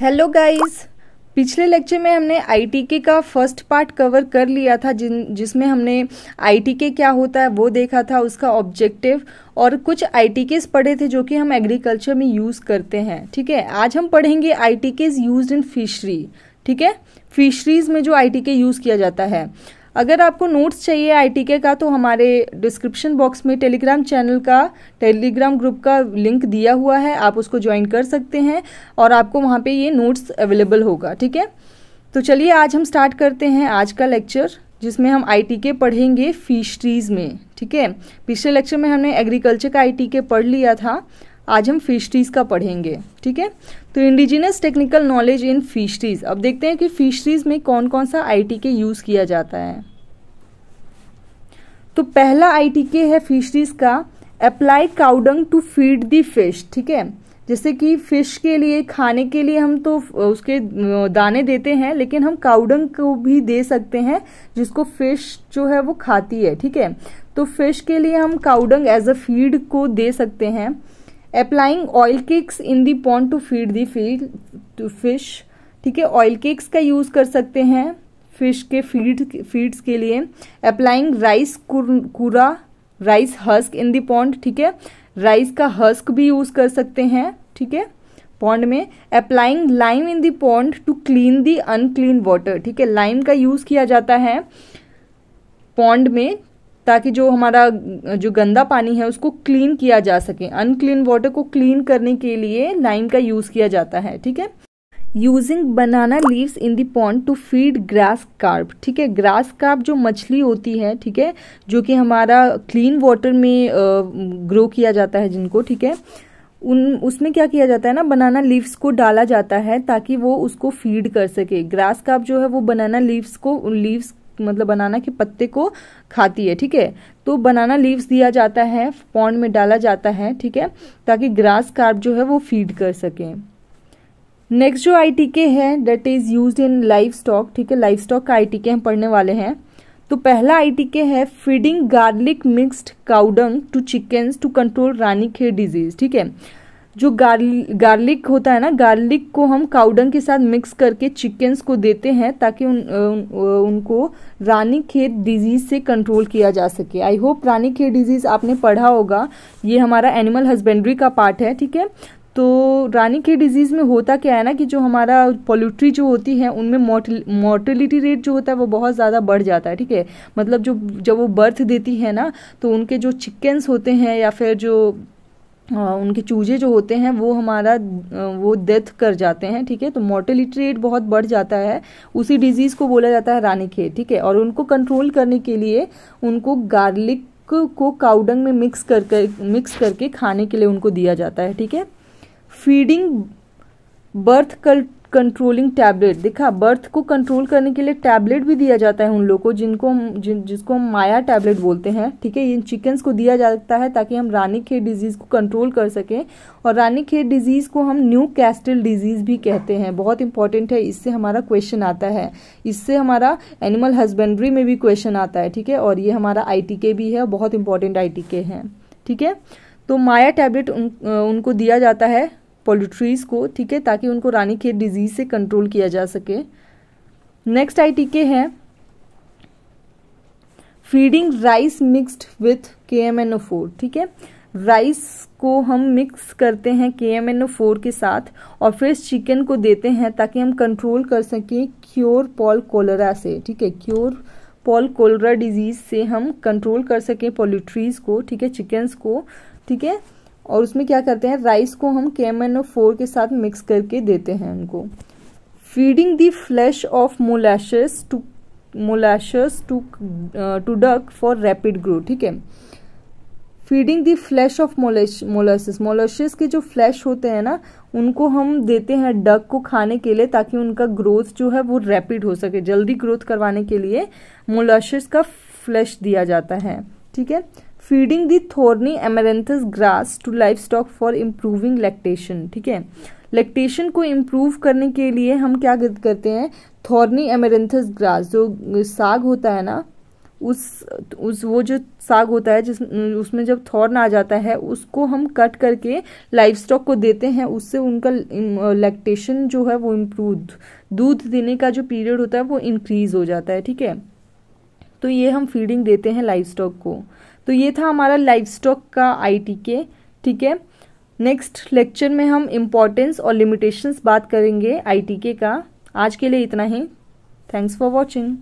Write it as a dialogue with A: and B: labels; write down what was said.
A: hello guys पिछले lecture में हमने आईटीके का फर्स्ट पार्ट कवर कर लिया था जिन जिसमें हमने आईटीके क्या होता है वो देखा था उसका ऑब्जेक्टिव और कुछ आईटीकेस पढ़े थे जो कि हम एग्रीकल्चर में यूज़ करते हैं ठीक है आज हम पढ़ेंगे आईटीकेस यूज्ड इन फिशरी ठीक है फिशरीज़ में जो आईटीके यूज़ किया जाता है अगर आपको नोट्स चाहिए आई के का तो हमारे डिस्क्रिप्शन बॉक्स में टेलीग्राम चैनल का टेलीग्राम ग्रुप का लिंक दिया हुआ है आप उसको ज्वाइन कर सकते हैं और आपको वहाँ पे ये नोट्स अवेलेबल होगा ठीक है तो चलिए आज हम स्टार्ट करते हैं आज का लेक्चर जिसमें हम आई के पढ़ेंगे फिशरीज़ में ठीक है पिछले लेक्चर में हमने एग्रीकल्चर का आई के पढ़ लिया था आज हम फिशरीज़ का पढ़ेंगे ठीक है तो indigenous technical knowledge in fisheries अब देखते हैं कि फिशरीज़ में कौन कौन सा आईटी के यूज़ किया जाता है तो पहला के है फिशरीज़ का apply cow dung to feed the fish ठीक है जैसे कि फिश के लिए खाने के लिए हम तो उसके दाने देते हैं लेकिन हम काउडंग को भी दे सकते हैं जिसको फिश जो है वो खाती है ठीक है तो फिश के लिए हम काउडंग एज अ फीड को दे सकते हैं applying oil cakes in the pond to feed the feed to fish ठीक है ऑयल केक्स का यूज़ कर सकते हैं फिश के फीड फीड्स के लिए अप्लाइंग राइस कूरा rice husk in the pond ठीक है राइस का हस्क भी यूज़ कर सकते हैं ठीक है पॉन्ड में applying lime in the pond to clean the unclean water ठीक है लाइम का यूज़ किया जाता है पॉन्ड में ताकि जो हमारा जो गंदा पानी है उसको क्लीन किया जा सके अनक्लीन वाटर को क्लीन करने के लिए लाइम का यूज़ किया जाता है ठीक है using banana leaves in the pond to feed grass carp ठीक है ग्रास कार्प जो मछली होती है ठीक है जो कि हमारा क्लीन वाटर में ग्रो किया जाता है जिनको ठीक है उन उसमें क्या किया जाता है ना बनाना लीव्स को डाला जाता है ताकि वो उसको फीड कर सके ग्रास काप जो है वो बनाना लीव्स को लीव्स मतलब बनाना के पत्ते को खाती है ठीक है तो बनाना लीव्स दिया जाता है पॉन्ड में डाला जाता है ठीक है ताकि ग्रास कार्प जो है वो फीड कर सकें नेक्स्ट जो आई टीके के है date is use in livestock ठीक है लाइफ स्टॉक का आई टीके हम पढ़ने वाले हैं तो पहला आई टीके के है feeding garlic mixed cow dung to chickens to control Ranikhet disease ठीक है जो गार्लिक होता है ना गार्लिक को हम काउडंग के साथ मिक्स करके चिकन्स को देते हैं ताकि उन, उन, उनको रानी खेत डिजीज से कंट्रोल किया जा सके आई होप रानी खेत डिजीज आपने पढ़ा होगा ये हमारा एनिमल हस्बेंड्री का पार्ट है ठीक है तो रानी खेत डिजीज़ में होता क्या है ना कि जो हमारा पोल्यूट्री जो होती है उनमें मोर्टलिटी रेट जो होता है वो बहुत ज़्यादा बढ़ जाता है ठीक है मतलब जो जब वो बर्थ देती है ना तो उनके जो चिकन्स होते हैं या फिर जो उनके चूजे जो होते हैं वो हमारा वो डेथ कर जाते हैं ठीक है तो मोर्टेलिटी रेट बहुत बढ़ जाता है उसी डिजीज़ को बोला जाता है रानीखेत ठीक है और उनको कंट्रोल करने के लिए उनको गार्लिक को काउडंग में मिक्स कर कर मिक्स करके खाने के लिए उनको दिया जाता है ठीक है फीडिंग बर्थ कल कंट्रोलिंग टैबलेट देखा बर्थ को कंट्रोल करने के लिए टैबलेट भी दिया जाता है उन लोगों को जिनको जिन जिसको हम माया टैबलेट बोलते हैं ठीक है इन चिकन्स को दिया जाता है ताकि हम रानी खेत डिजीज़ को कंट्रोल कर सकें और रानी खेत डिजीज़ को हम न्यू कैस्टल डिजीज़ भी कहते हैं बहुत इंपॉर्टेंट है इससे हमारा क्वेश्चन आता है इससे हमारा एनिमल हस्बेंड्री में भी क्वेश्चन आता है ठीक है और ये हमारा आई भी है बहुत इंपॉर्टेंट आई है ठीक है तो माया टैबलेट उन, उनको दिया जाता है पोल्ट्रीज को ठीक है ताकि उनको रानी खेत डिजीज़ से कंट्रोल किया जा सके नेक्स्ट आई टीके है feeding rice mixed with K M N O four ठीक है राइस को हम मिक्स करते हैं के एम एन ओ फोर के साथ और फिर चिकन को देते हैं ताकि हम कंट्रोल कर सकें क्योर पॉल कोलरा से ठीक है क्योर पॉल कोलरा डिजीज़ से हम कंट्रोल कर सकें पोल्ट्रीज को ठीक है चिकन्स को ठीक है और उसमें क्या करते हैं राइस को हम केमेनो फोर के साथ मिक्स करके देते हैं उनको feeding the flash of molasses to molasses to to duck for rapid growth ठीक है feeding the flash of molasses molasses के जो फ्लैश होते हैं ना उनको हम देते हैं डक को खाने के लिए ताकि उनका ग्रोथ जो है वो रैपिड हो सके जल्दी ग्रोथ करवाने के लिए मोलैशस का फ्लैश दिया जाता है ठीक है feeding the thorny amaranthus grass to livestock for improving lactation ठीक है लैक्टेशन को इम्प्रूव करने के लिए हम क्या करते हैं थॉर्नी एमरेंथस ग्रास जो साग होता है ना उस उस वो जो साग होता है जिस उसमें जब थॉर्न आ जाता है उसको हम कट करके लाइव स्टॉक को देते हैं उससे उनका लैक्टेशन जो है वो इम्प्रूव दूध देने का जो पीरियड होता है वो इंक्रीज हो जाता है ठीक है तो ये हम फीडिंग देते हैं लाइव स्टॉक को तो ये था हमारा लाइव स्टॉक का आई के ठीक है नेक्स्ट लेक्चर में हम इम्पॉर्टेंस और लिमिटेशंस बात करेंगे आई का आज के लिए इतना ही थैंक्स फॉर वॉचिंग